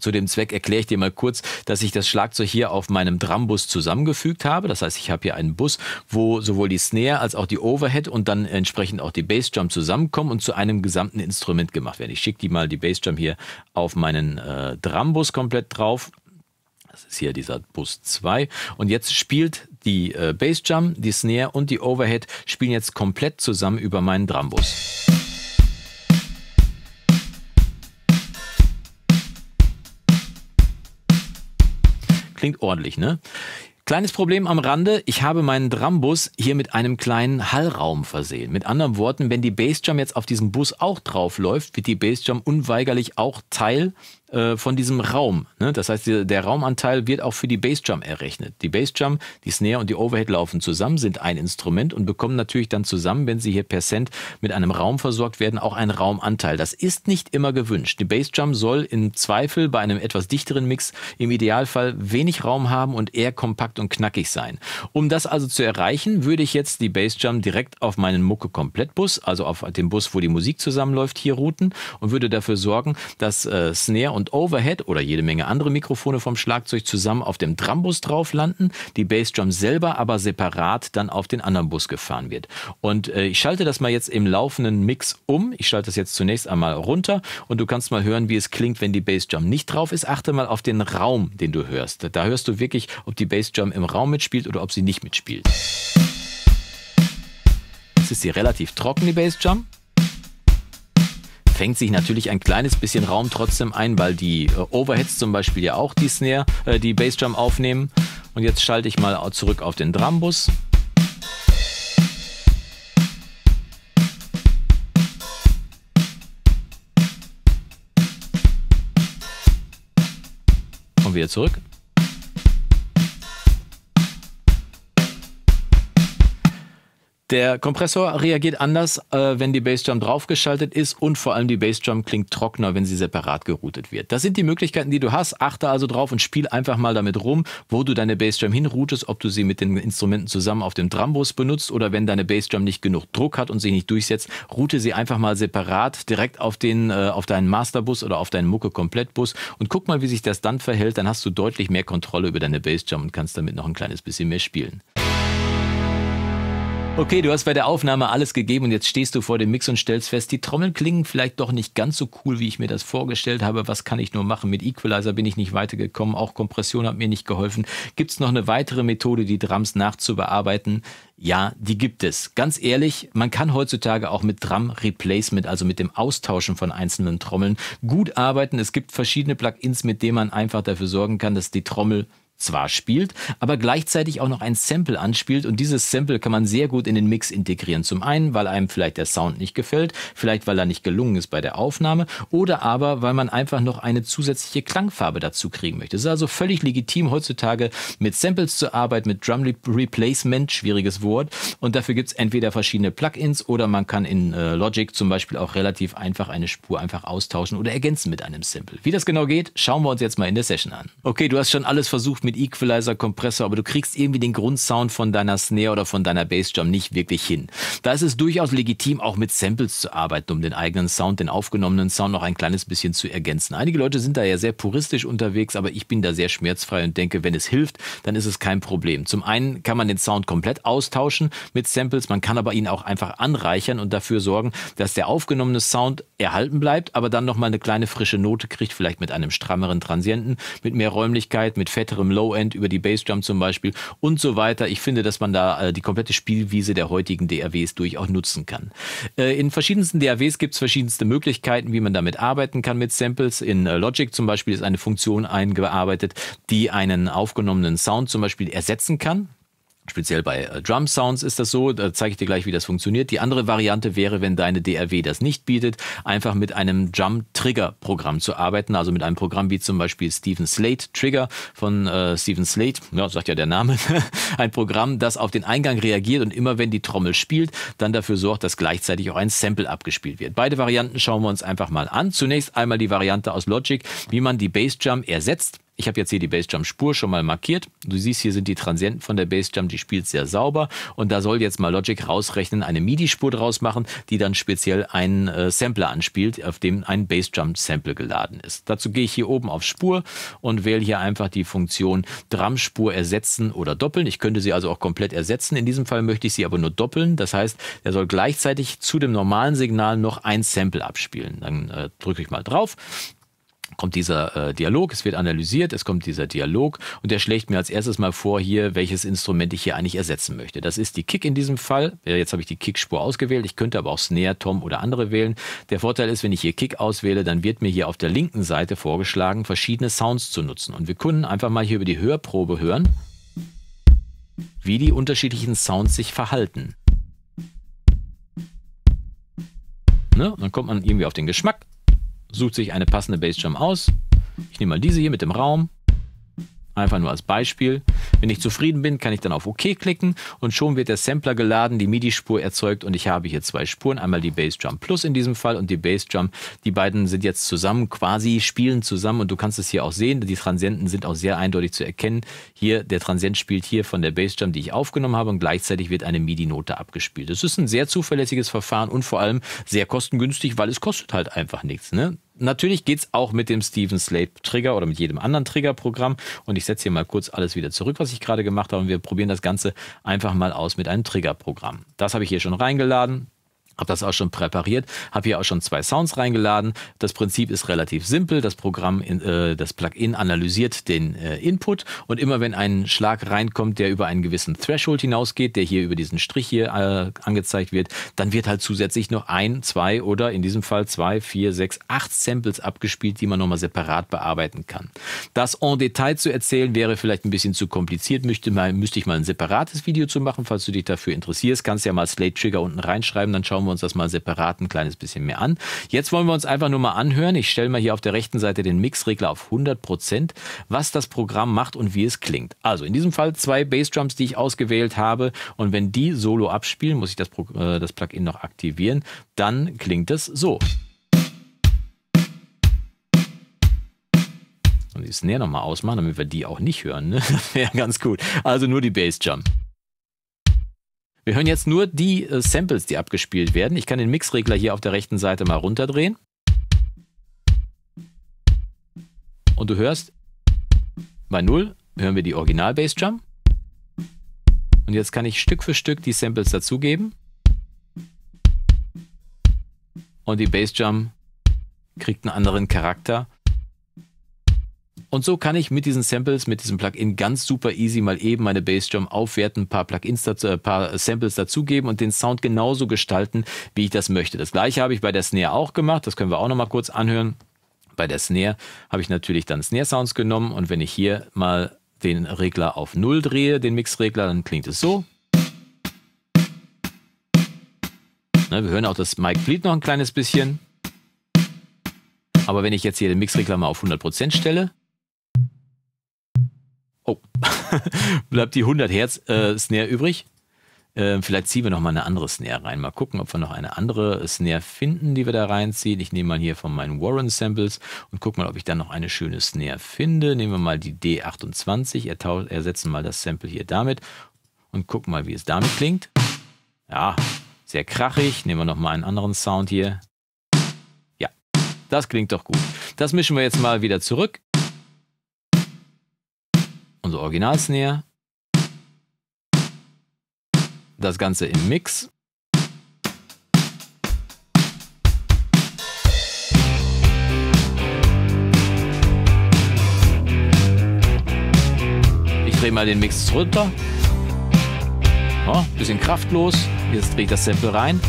Zu dem Zweck erkläre ich dir mal kurz, dass ich das Schlagzeug hier auf meinem Drumbus zusammengefügt habe. Das heißt, ich habe hier einen Bus, wo sowohl die Snare als auch die Overhead und dann entsprechend auch die Bassdrum zusammenkommen und zu einem gesamten Instrument gemacht werden. Ich schicke die mal die Bassdrum hier auf meinen äh, Drumbus komplett drauf. Das ist hier dieser Bus 2. Und jetzt spielt die äh, Bassdrum, die Snare und die Overhead spielen jetzt komplett zusammen über meinen Drumbus. Klingt ordentlich, ne? Kleines Problem am Rande, ich habe meinen Drumbus hier mit einem kleinen Hallraum versehen. Mit anderen Worten, wenn die Bassdrum jetzt auf diesem Bus auch draufläuft, wird die Bassdrum unweigerlich auch Teil äh, von diesem Raum. Ne? Das heißt, der Raumanteil wird auch für die Bassdrum errechnet. Die Bassdrum, die Snare und die Overhead laufen zusammen, sind ein Instrument und bekommen natürlich dann zusammen, wenn sie hier per Cent mit einem Raum versorgt werden, auch einen Raumanteil. Das ist nicht immer gewünscht. Die Bassdrum soll im Zweifel bei einem etwas dichteren Mix im Idealfall wenig Raum haben und eher kompakt und knackig sein. Um das also zu erreichen, würde ich jetzt die Bassdrum direkt auf meinen Mucke-Komplettbus, also auf dem Bus, wo die Musik zusammenläuft, hier routen und würde dafür sorgen, dass äh, Snare und und Overhead oder jede Menge andere Mikrofone vom Schlagzeug zusammen auf dem Drumbus drauf landen, die Bassdrum selber aber separat dann auf den anderen Bus gefahren wird. Und äh, ich schalte das mal jetzt im laufenden Mix um. Ich schalte das jetzt zunächst einmal runter und du kannst mal hören, wie es klingt, wenn die Bassdrum nicht drauf ist. Achte mal auf den Raum, den du hörst. Da hörst du wirklich, ob die Bassdrum im Raum mitspielt oder ob sie nicht mitspielt. Jetzt ist sie relativ trocken, die Bassdrum fängt sich natürlich ein kleines bisschen Raum trotzdem ein, weil die äh, Overheads zum Beispiel ja auch die Snare, äh, die Bassdrum aufnehmen. Und jetzt schalte ich mal zurück auf den Drumbus. Und wieder zurück. Der Kompressor reagiert anders, äh, wenn die Bassdrum draufgeschaltet ist und vor allem die Bassdrum klingt trockener, wenn sie separat geroutet wird. Das sind die Möglichkeiten, die du hast. Achte also drauf und spiel einfach mal damit rum, wo du deine Bassdrum hinroutest, ob du sie mit den Instrumenten zusammen auf dem Drumbus benutzt oder wenn deine Bassdrum nicht genug Druck hat und sich nicht durchsetzt, route sie einfach mal separat direkt auf, den, äh, auf deinen Masterbus oder auf deinen Mucke-Komplettbus und guck mal, wie sich das dann verhält. Dann hast du deutlich mehr Kontrolle über deine Bassdrum und kannst damit noch ein kleines bisschen mehr spielen. Okay, du hast bei der Aufnahme alles gegeben und jetzt stehst du vor dem Mix und stellst fest, die Trommeln klingen vielleicht doch nicht ganz so cool, wie ich mir das vorgestellt habe. Was kann ich nur machen? Mit Equalizer bin ich nicht weitergekommen, auch Kompression hat mir nicht geholfen. Gibt es noch eine weitere Methode, die Drums nachzubearbeiten? Ja, die gibt es. Ganz ehrlich, man kann heutzutage auch mit Drum Replacement, also mit dem Austauschen von einzelnen Trommeln, gut arbeiten. Es gibt verschiedene Plugins, mit denen man einfach dafür sorgen kann, dass die Trommel zwar spielt, aber gleichzeitig auch noch ein Sample anspielt und dieses Sample kann man sehr gut in den Mix integrieren. Zum einen, weil einem vielleicht der Sound nicht gefällt, vielleicht weil er nicht gelungen ist bei der Aufnahme oder aber weil man einfach noch eine zusätzliche Klangfarbe dazu kriegen möchte. Es ist also völlig legitim heutzutage mit Samples zu arbeiten, mit Drum Replacement, schwieriges Wort und dafür gibt es entweder verschiedene Plugins oder man kann in äh, Logic zum Beispiel auch relativ einfach eine Spur einfach austauschen oder ergänzen mit einem Sample. Wie das genau geht, schauen wir uns jetzt mal in der Session an. Okay, du hast schon alles versucht mit Equalizer, Kompressor, aber du kriegst irgendwie den Grundsound von deiner Snare oder von deiner Bassdrum nicht wirklich hin. Da ist es durchaus legitim, auch mit Samples zu arbeiten, um den eigenen Sound, den aufgenommenen Sound noch ein kleines bisschen zu ergänzen. Einige Leute sind da ja sehr puristisch unterwegs, aber ich bin da sehr schmerzfrei und denke, wenn es hilft, dann ist es kein Problem. Zum einen kann man den Sound komplett austauschen mit Samples, man kann aber ihn auch einfach anreichern und dafür sorgen, dass der aufgenommene Sound erhalten bleibt, aber dann nochmal eine kleine frische Note kriegt, vielleicht mit einem strammeren Transienten, mit mehr Räumlichkeit, mit fetterem Low-End über die Bassdrum zum Beispiel und so weiter. Ich finde, dass man da äh, die komplette Spielwiese der heutigen DAWs durchaus nutzen kann. Äh, in verschiedensten DAWs gibt es verschiedenste Möglichkeiten, wie man damit arbeiten kann mit Samples. In äh, Logic zum Beispiel ist eine Funktion eingearbeitet, die einen aufgenommenen Sound zum Beispiel ersetzen kann. Speziell bei äh, Drum Sounds ist das so, da zeige ich dir gleich, wie das funktioniert. Die andere Variante wäre, wenn deine DRW das nicht bietet, einfach mit einem Drum Trigger Programm zu arbeiten, also mit einem Programm wie zum Beispiel Steven Slate Trigger von äh, Steven Slate, ja, sagt ja der Name, <laughs> ein Programm, das auf den Eingang reagiert und immer wenn die Trommel spielt, dann dafür sorgt, dass gleichzeitig auch ein Sample abgespielt wird. Beide Varianten schauen wir uns einfach mal an. Zunächst einmal die Variante aus Logic, wie man die Bass Bassdrum ersetzt ich habe jetzt hier die Bassjump-Spur schon mal markiert. Du siehst, hier sind die Transienten von der Bassjump, die spielt sehr sauber. Und da soll jetzt mal Logic rausrechnen, eine MIDI-Spur draus machen, die dann speziell einen äh, Sampler anspielt, auf dem ein Bassjump-Sample geladen ist. Dazu gehe ich hier oben auf Spur und wähle hier einfach die Funktion Drum-Spur ersetzen oder doppeln. Ich könnte sie also auch komplett ersetzen. In diesem Fall möchte ich sie aber nur doppeln. Das heißt, er soll gleichzeitig zu dem normalen Signal noch ein Sample abspielen. Dann äh, drücke ich mal drauf kommt dieser äh, Dialog, es wird analysiert, es kommt dieser Dialog und der schlägt mir als erstes mal vor hier, welches Instrument ich hier eigentlich ersetzen möchte. Das ist die Kick in diesem Fall. Ja, jetzt habe ich die Kick-Spur ausgewählt. Ich könnte aber auch Snare, Tom oder andere wählen. Der Vorteil ist, wenn ich hier Kick auswähle, dann wird mir hier auf der linken Seite vorgeschlagen, verschiedene Sounds zu nutzen. Und wir können einfach mal hier über die Hörprobe hören, wie die unterschiedlichen Sounds sich verhalten. Ne? Dann kommt man irgendwie auf den Geschmack sucht sich eine passende Bassdrum aus. Ich nehme mal diese hier mit dem Raum. Einfach nur als Beispiel. Wenn ich zufrieden bin, kann ich dann auf OK klicken und schon wird der Sampler geladen, die MIDI-Spur erzeugt und ich habe hier zwei Spuren, einmal die Bassdrum Plus in diesem Fall und die Bassdrum. Die beiden sind jetzt zusammen, quasi spielen zusammen und du kannst es hier auch sehen, die Transienten sind auch sehr eindeutig zu erkennen. Hier, der Transient spielt hier von der Bassdrum, die ich aufgenommen habe und gleichzeitig wird eine MIDI-Note abgespielt. Das ist ein sehr zuverlässiges Verfahren und vor allem sehr kostengünstig, weil es kostet halt einfach nichts. Ne? Natürlich geht es auch mit dem Steven Slate Trigger oder mit jedem anderen Triggerprogramm. Und ich setze hier mal kurz alles wieder zurück, was ich gerade gemacht habe. Und wir probieren das Ganze einfach mal aus mit einem Triggerprogramm. Das habe ich hier schon reingeladen habe das auch schon präpariert, habe hier auch schon zwei Sounds reingeladen. Das Prinzip ist relativ simpel. Das Programm, in, äh, das Plugin analysiert den äh, Input und immer wenn ein Schlag reinkommt, der über einen gewissen Threshold hinausgeht, der hier über diesen Strich hier äh, angezeigt wird, dann wird halt zusätzlich noch ein, zwei oder in diesem Fall zwei, vier, sechs, acht Samples abgespielt, die man nochmal separat bearbeiten kann. Das en Detail zu erzählen wäre vielleicht ein bisschen zu kompliziert. Müsste, mal, müsste ich mal ein separates Video zu machen, falls du dich dafür interessierst. Kannst ja mal Slate Trigger unten reinschreiben, dann schauen schauen wir uns das mal separat ein kleines bisschen mehr an. Jetzt wollen wir uns einfach nur mal anhören. Ich stelle mal hier auf der rechten Seite den Mixregler auf 100%, Prozent, was das Programm macht und wie es klingt. Also in diesem Fall zwei Bassdrums, die ich ausgewählt habe. Und wenn die solo abspielen, muss ich das, äh, das Plugin noch aktivieren, dann klingt es so. Und die Snare nochmal ausmachen, damit wir die auch nicht hören. Ne? <laughs> Das wäre ganz gut. Also nur die Bassdrum. Wir hören jetzt nur die äh, Samples, die abgespielt werden. Ich kann den Mixregler hier auf der rechten Seite mal runterdrehen. Und du hörst, bei 0 hören wir die Original Bass Drum. Und jetzt kann ich Stück für Stück die Samples dazugeben. Und die Bass Drum kriegt einen anderen Charakter und so kann ich mit diesen Samples, mit diesem Plugin ganz super easy mal eben meine Bassdrum aufwerten, paar Plugins dazu, äh, paar Samples dazugeben und den Sound genauso gestalten, wie ich das möchte. Das gleiche habe ich bei der Snare auch gemacht, das können wir auch nochmal kurz anhören. Bei der Snare habe ich natürlich dann Snare Sounds genommen und wenn ich hier mal den Regler auf Null drehe, den Mixregler, dann klingt es so. Ne, wir hören auch das Mic Fleet noch ein kleines bisschen. Aber wenn ich jetzt hier den Mixregler mal auf 100% stelle, Oh, <laughs> bleibt die 100 Hertz äh, Snare übrig. Ähm, vielleicht ziehen wir noch mal eine andere Snare rein. Mal gucken, ob wir noch eine andere Snare finden, die wir da reinziehen. Ich nehme mal hier von meinen Warren Samples und gucke mal, ob ich da noch eine schöne Snare finde. Nehmen wir mal die D28, ersetzen mal das Sample hier damit und gucken mal, wie es damit klingt. Ja, sehr krachig. Nehmen wir noch mal einen anderen Sound hier. Ja, das klingt doch gut. Das mischen wir jetzt mal wieder zurück also Originalsnare. Das Ganze im Mix. Ich drehe mal den Mix runter. Oh, bisschen kraftlos. Jetzt drehe ich das Sample rein.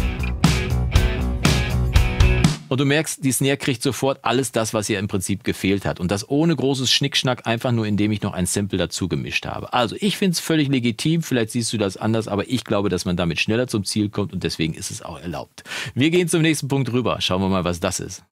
Und du merkst, die Snare kriegt sofort alles das, was ihr im Prinzip gefehlt hat. Und das ohne großes Schnickschnack, einfach nur indem ich noch ein Sample dazu gemischt habe. Also ich finde es völlig legitim, vielleicht siehst du das anders, aber ich glaube, dass man damit schneller zum Ziel kommt und deswegen ist es auch erlaubt. Wir gehen zum nächsten Punkt rüber. Schauen wir mal, was das ist.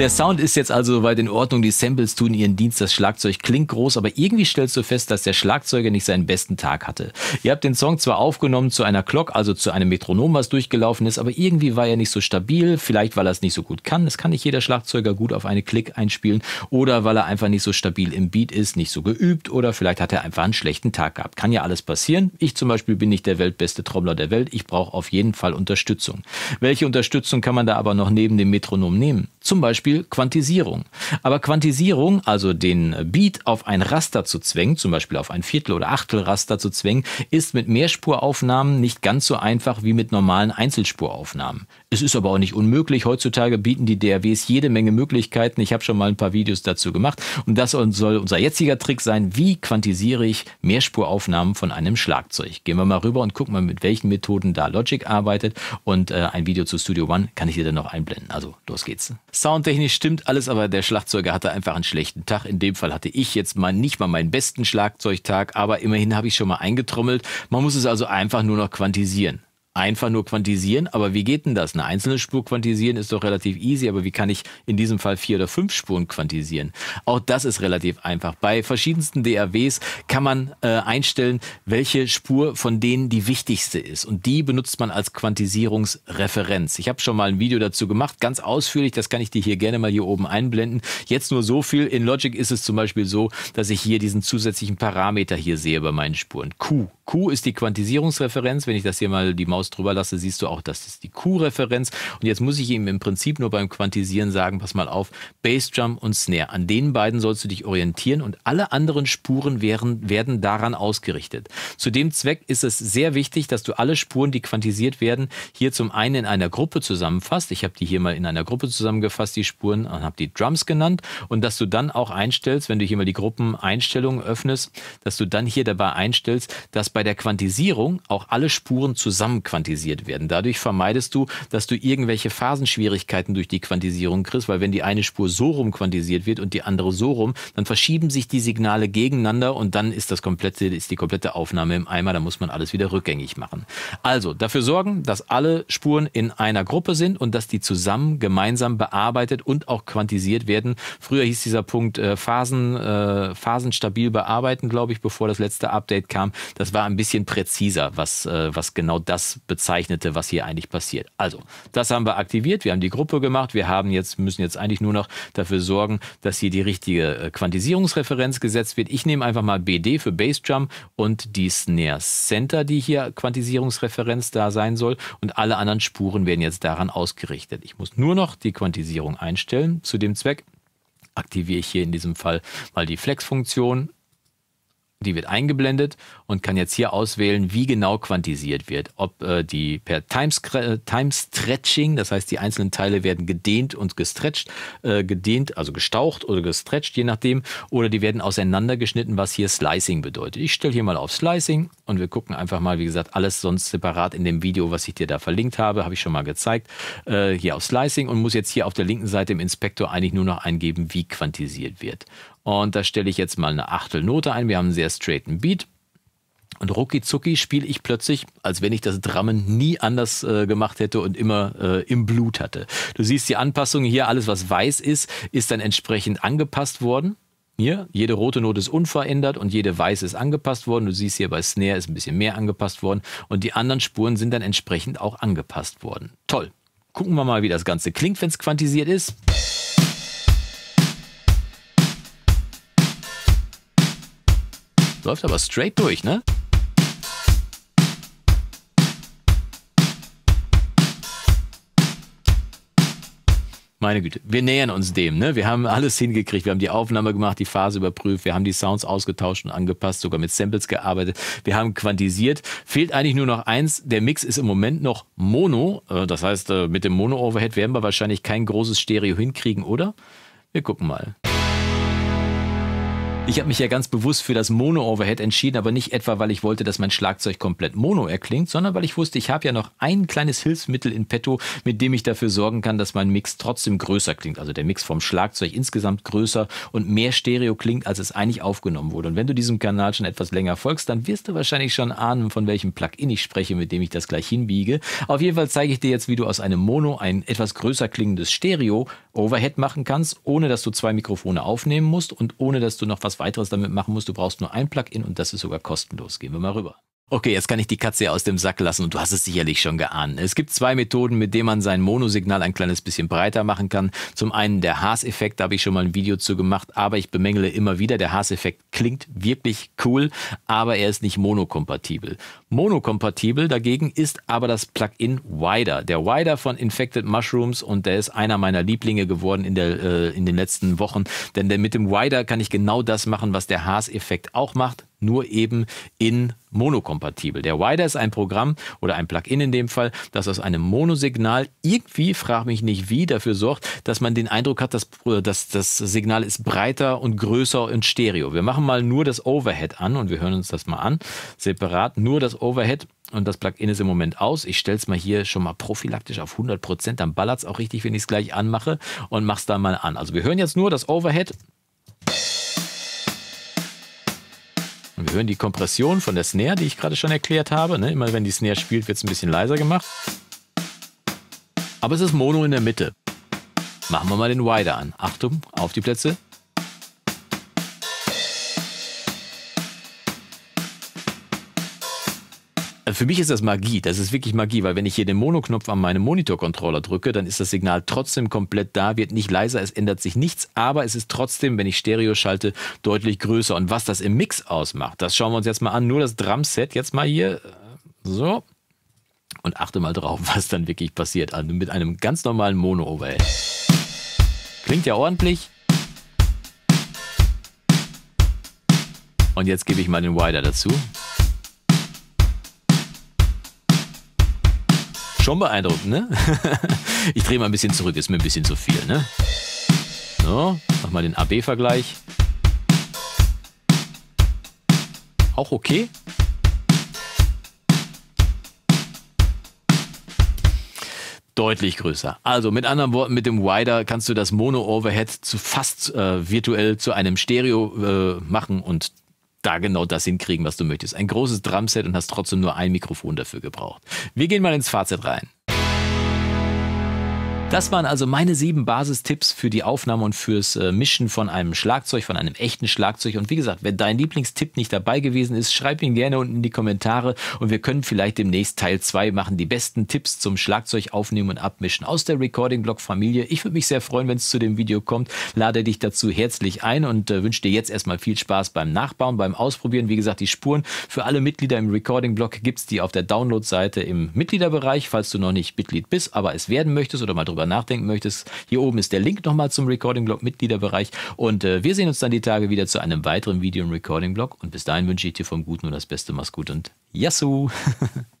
Der Sound ist jetzt also soweit in Ordnung, die Samples tun ihren Dienst, das Schlagzeug klingt groß, aber irgendwie stellst du fest, dass der Schlagzeuger nicht seinen besten Tag hatte. Ihr habt den Song zwar aufgenommen zu einer Glock, also zu einem Metronom, was durchgelaufen ist, aber irgendwie war er nicht so stabil, vielleicht weil er es nicht so gut kann, es kann nicht jeder Schlagzeuger gut auf eine Klick einspielen oder weil er einfach nicht so stabil im Beat ist, nicht so geübt oder vielleicht hat er einfach einen schlechten Tag gehabt. Kann ja alles passieren. Ich zum Beispiel bin nicht der weltbeste Trommler der Welt, ich brauche auf jeden Fall Unterstützung. Welche Unterstützung kann man da aber noch neben dem Metronom nehmen? Zum Beispiel Beispiel Quantisierung. Aber Quantisierung, also den Beat auf ein Raster zu zwängen, zum Beispiel auf ein Viertel- oder Achtelraster zu zwängen, ist mit Mehrspuraufnahmen nicht ganz so einfach wie mit normalen Einzelspuraufnahmen. Es ist aber auch nicht unmöglich. Heutzutage bieten die DRWs jede Menge Möglichkeiten. Ich habe schon mal ein paar Videos dazu gemacht. Und das soll unser jetziger Trick sein. Wie quantisiere ich Mehrspuraufnahmen von einem Schlagzeug? Gehen wir mal rüber und gucken mal, mit welchen Methoden da Logic arbeitet. Und äh, ein Video zu Studio One kann ich dir dann noch einblenden. Also los geht's. Soundtechnisch stimmt alles, aber der Schlagzeuger hatte einfach einen schlechten Tag. In dem Fall hatte ich jetzt mal nicht mal meinen besten Schlagzeugtag, aber immerhin habe ich schon mal eingetrommelt. Man muss es also einfach nur noch quantisieren einfach nur quantisieren. Aber wie geht denn das? Eine einzelne Spur quantisieren ist doch relativ easy, aber wie kann ich in diesem Fall vier oder fünf Spuren quantisieren? Auch das ist relativ einfach. Bei verschiedensten DAWs kann man äh, einstellen, welche Spur von denen die wichtigste ist. Und die benutzt man als Quantisierungsreferenz. Ich habe schon mal ein Video dazu gemacht, ganz ausführlich. Das kann ich dir hier gerne mal hier oben einblenden. Jetzt nur so viel. In Logic ist es zum Beispiel so, dass ich hier diesen zusätzlichen Parameter hier sehe bei meinen Spuren. Q Q ist die Quantisierungsreferenz. Wenn ich das hier mal die Maus drüber lasse, siehst du auch, das ist die Q-Referenz. Und jetzt muss ich ihm im Prinzip nur beim Quantisieren sagen, pass mal auf, Bassdrum und Snare. An den beiden sollst du dich orientieren und alle anderen Spuren wären, werden daran ausgerichtet. Zu dem Zweck ist es sehr wichtig, dass du alle Spuren, die quantisiert werden, hier zum einen in einer Gruppe zusammenfasst. Ich habe die hier mal in einer Gruppe zusammengefasst, die Spuren, und habe die Drums genannt. Und dass du dann auch einstellst, wenn du hier mal die Gruppeneinstellungen öffnest, dass du dann hier dabei einstellst, dass bei bei der Quantisierung auch alle Spuren zusammen quantisiert werden. Dadurch vermeidest du, dass du irgendwelche Phasenschwierigkeiten durch die Quantisierung kriegst, weil wenn die eine Spur so rum quantisiert wird und die andere so rum, dann verschieben sich die Signale gegeneinander und dann ist das komplette, ist die komplette Aufnahme im Eimer, da muss man alles wieder rückgängig machen. Also dafür sorgen, dass alle Spuren in einer Gruppe sind und dass die zusammen gemeinsam bearbeitet und auch quantisiert werden. Früher hieß dieser Punkt äh, Phasen, äh, phasenstabil bearbeiten, glaube ich, bevor das letzte Update kam. Das war ein bisschen präziser, was, äh, was genau das bezeichnete, was hier eigentlich passiert. Also, das haben wir aktiviert, wir haben die Gruppe gemacht, wir haben jetzt, müssen jetzt eigentlich nur noch dafür sorgen, dass hier die richtige äh, Quantisierungsreferenz gesetzt wird. Ich nehme einfach mal BD für Bassdrum und die Snare Center, die hier Quantisierungsreferenz da sein soll. Und alle anderen Spuren werden jetzt daran ausgerichtet. Ich muss nur noch die Quantisierung einstellen. Zu dem Zweck aktiviere ich hier in diesem Fall mal die Flex-Funktion, die wird eingeblendet und kann jetzt hier auswählen, wie genau quantisiert wird. Ob äh, die per Time, äh, Stretching, das heißt, die einzelnen Teile werden gedehnt und gestretcht, äh, gedehnt, also gestaucht oder gestretcht, je nachdem, oder die werden auseinandergeschnitten, was hier Slicing bedeutet. Ich stelle hier mal auf Slicing und wir gucken einfach mal, wie gesagt, alles sonst separat in dem Video, was ich dir da verlinkt habe, habe ich schon mal gezeigt, äh, hier auf Slicing und muss jetzt hier auf der linken Seite im Inspektor eigentlich nur noch eingeben, wie quantisiert wird. Und da stelle ich jetzt mal eine Achtelnote ein. Wir haben einen sehr straighten Beat. Und rucki zucki spiele ich plötzlich, als wenn ich das Drammen nie anders äh, gemacht hätte und immer äh, im Blut hatte. Du siehst die Anpassung hier, alles was weiß ist, ist dann entsprechend angepasst worden. Hier, jede rote Note ist unverändert und jede weiße ist angepasst worden. Du siehst hier bei Snare ist ein bisschen mehr angepasst worden und die anderen Spuren sind dann entsprechend auch angepasst worden. Toll. Gucken wir mal, wie das Ganze klingt, wenn es quantisiert ist. Läuft aber straight durch, ne? Meine Güte, wir nähern uns dem, ne? Wir haben alles hingekriegt. Wir haben die Aufnahme gemacht, die Phase überprüft, wir haben die Sounds ausgetauscht und angepasst, sogar mit Samples gearbeitet. Wir haben quantisiert. Fehlt eigentlich nur noch eins. Der Mix ist im Moment noch Mono. Äh, das heißt, äh, mit dem Mono-Overhead werden wir wahrscheinlich kein großes Stereo hinkriegen, oder? Wir gucken mal. Ich habe mich ja ganz bewusst für das Mono-Overhead entschieden, aber nicht etwa, weil ich wollte, dass mein Schlagzeug komplett mono erklingt, sondern weil ich wusste, ich habe ja noch ein kleines Hilfsmittel in petto, mit dem ich dafür sorgen kann, dass mein Mix trotzdem größer klingt. Also der Mix vom Schlagzeug insgesamt größer und mehr Stereo klingt, als es eigentlich aufgenommen wurde. Und wenn du diesem Kanal schon etwas länger folgst, dann wirst du wahrscheinlich schon ahnen, von welchem Plugin ich spreche, mit dem ich das gleich hinbiege. Auf jeden Fall zeige ich dir jetzt, wie du aus einem Mono ein etwas größer klingendes Stereo Overhead machen kannst, ohne dass du zwei Mikrofone aufnehmen musst und ohne dass du noch was was weiteres damit machen musst. Du brauchst nur ein Plugin und das ist sogar kostenlos. Gehen wir mal rüber. Okay, jetzt kann ich die Katze aus dem Sack lassen und du hast es sicherlich schon geahnt. Es gibt zwei Methoden, mit denen man sein Monosignal ein kleines bisschen breiter machen kann. Zum einen der Haas-Effekt, da habe ich schon mal ein Video zu gemacht, aber ich bemängele immer wieder, der Haas-Effekt klingt wirklich cool, aber er ist nicht monokompatibel. Monokompatibel dagegen ist aber das Plugin Wider. Der Wider von Infected Mushrooms und der ist einer meiner Lieblinge geworden in, der, äh, in den letzten Wochen, denn mit dem Wider kann ich genau das machen, was der Haas-Effekt auch macht nur eben in monokompatibel. Der Wider ist ein Programm oder ein Plugin in dem Fall, das aus einem Monosignal irgendwie, frag mich nicht wie, dafür sorgt, dass man den Eindruck hat, dass, äh, dass das Signal ist breiter und größer in Stereo. Wir machen mal nur das Overhead an und wir hören uns das mal an, separat, nur das Overhead und das Plugin ist im Moment aus. Ich stelle es mal hier schon mal prophylaktisch auf 100%, dann ballert es auch richtig, wenn ich es gleich anmache und mache es dann mal an. Also wir hören jetzt nur das Overhead Wir hören die Kompression von der Snare, die ich gerade schon erklärt habe. Ne? Immer wenn die Snare spielt, wird es ein bisschen leiser gemacht. Aber es ist Mono in der Mitte. Machen wir mal den Wider an. Achtung, auf die Plätze. Also für mich ist das Magie. Das ist wirklich Magie, weil wenn ich hier den Mono-Knopf an meinem Monitor-Controller drücke, dann ist das Signal trotzdem komplett da, wird nicht leiser, es ändert sich nichts, aber es ist trotzdem, wenn ich Stereo schalte, deutlich größer. Und was das im Mix ausmacht, das schauen wir uns jetzt mal an. Nur das Drum-Set jetzt mal hier. So. Und achte mal drauf, <laughs> was dann wirklich passiert. Also mit einem ganz normalen Mono-Overhead. Klingt ja ordentlich. Und jetzt gebe ich mal den Wider dazu. schon beeindruckend, ne? <laughs> ich drehe mal ein bisschen zurück, ist mir ein bisschen zu viel, ne? So, nochmal den AB-Vergleich. Auch okay. deutlich größer. Also mit anderen Worten, mit dem Wider kannst du das Mono-Overhead zu fast äh, virtuell zu einem Stereo äh, machen und da genau das hinkriegen, was du möchtest. Ein großes Drumset und hast trotzdem nur ein Mikrofon dafür gebraucht. Wir gehen mal ins Fazit rein. Das waren also meine sieben Basistipps für die Aufnahme und fürs äh, Mischen von einem Schlagzeug, von einem echten Schlagzeug. Und wie gesagt, wenn dein Lieblingstipp nicht dabei gewesen ist, schreib ihn gerne unten in die Kommentare und wir können vielleicht demnächst Teil 2 machen. Die besten Tipps zum Schlagzeug aufnehmen und abmischen aus der Recording-Blog-Familie. Ich würde mich sehr freuen, wenn es zu dem Video kommt. Lade dich dazu herzlich ein und äh, wünsche dir jetzt erstmal viel Spaß beim Nachbauen, beim Ausprobieren. Wie gesagt, die Spuren für alle Mitglieder im Recording-Blog gibt es die auf der Download-Seite im Mitgliederbereich, falls du noch nicht Mitglied bist, aber es werden möchtest oder mal drüber drüber nachdenken möchtest, hier oben ist der Link nochmal zum Recording Blog Mitgliederbereich und äh, wir sehen uns dann die Tage wieder zu einem weiteren Video im Recording Blog und bis dahin wünsche ich dir vom Guten und das Beste, mach's gut und Yassou! <laughs>